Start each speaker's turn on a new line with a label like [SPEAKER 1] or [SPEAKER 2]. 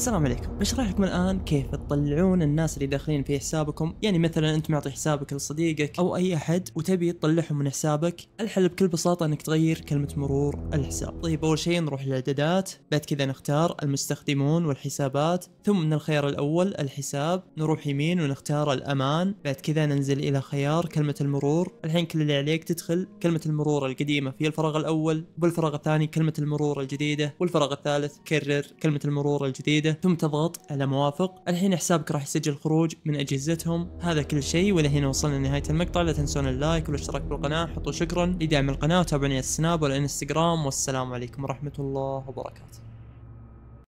[SPEAKER 1] السلام عليكم نشرح لكم الان كيف تطلعون الناس اللي داخلين في حسابكم يعني مثلا انت معطي حسابك لصديقك او اي احد وتبي تطلعهم من حسابك الحل بكل بساطه انك تغير كلمه مرور الحساب طيب اول شيء نروح للاعدادات بعد كذا نختار المستخدمون والحسابات ثم من الخيار الاول الحساب نروح يمين ونختار الامان بعد كذا ننزل الى خيار كلمه المرور الحين كل اللي عليك تدخل كلمه المرور القديمه في الفراغ الاول والفراغ الثاني كلمه المرور الجديده والفراغ الثالث كرر كلمه المرور الجديده جديده ثم تضغط على موافق الحين حسابك راح يسجل خروج من اجهزتهم هذا كل شيء ولهنا وصلنا لنهايه المقطع لا تنسون اللايك والاشتراك بالقناه حطوا شكرا لدعم القناه وتابعوني على السناب والانستغرام والسلام عليكم ورحمه الله وبركاته